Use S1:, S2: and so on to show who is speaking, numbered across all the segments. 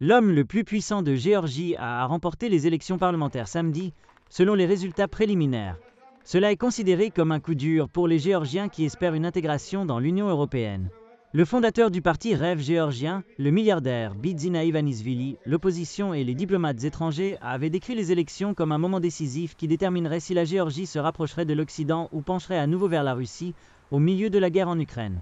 S1: L'homme le plus puissant de Géorgie a remporté les élections parlementaires samedi, selon les résultats préliminaires. Cela est considéré comme un coup dur pour les Géorgiens qui espèrent une intégration dans l'Union européenne. Le fondateur du parti Rêve géorgien, le milliardaire Bidzina Ivanisvili, l'opposition et les diplomates étrangers avaient décrit les élections comme un moment décisif qui déterminerait si la Géorgie se rapprocherait de l'Occident ou pencherait à nouveau vers la Russie au milieu de la guerre en Ukraine.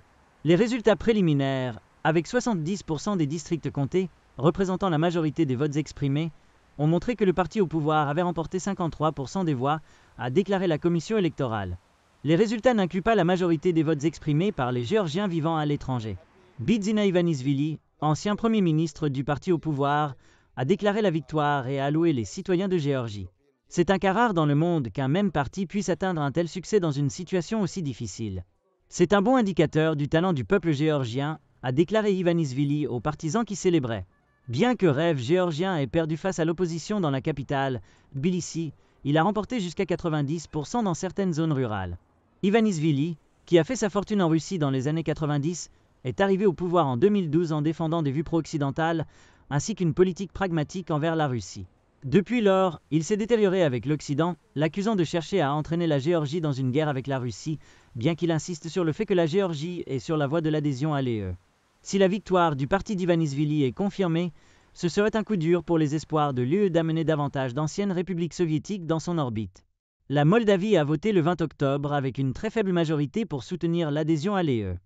S1: Les résultats préliminaires, avec 70% des districts comptés, représentant la majorité des votes exprimés, ont montré que le parti au pouvoir avait remporté 53% des voix, a déclaré la commission électorale. Les résultats n'incluent pas la majorité des votes exprimés par les Géorgiens vivant à l'étranger. Bidzina Ivanisvili, ancien Premier ministre du parti au pouvoir, a déclaré la victoire et a alloué les citoyens de Géorgie. C'est un cas rare dans le monde qu'un même parti puisse atteindre un tel succès dans une situation aussi difficile. C'est un bon indicateur du talent du peuple géorgien, a déclaré Ivanisvili aux partisans qui célébraient. Bien que Rêve géorgien ait perdu face à l'opposition dans la capitale, Tbilissi, il a remporté jusqu'à 90% dans certaines zones rurales. Ivanisvili, qui a fait sa fortune en Russie dans les années 90, est arrivé au pouvoir en 2012 en défendant des vues pro-occidentales ainsi qu'une politique pragmatique envers la Russie. Depuis lors, il s'est détérioré avec l'Occident, l'accusant de chercher à entraîner la Géorgie dans une guerre avec la Russie, bien qu'il insiste sur le fait que la Géorgie est sur la voie de l'adhésion à l'EE. Si la victoire du parti d'Ivanisvili est confirmée, ce serait un coup dur pour les espoirs de l'UE e d'amener davantage d'anciennes républiques soviétiques dans son orbite. La Moldavie a voté le 20 octobre avec une très faible majorité pour soutenir l'adhésion à l'EE.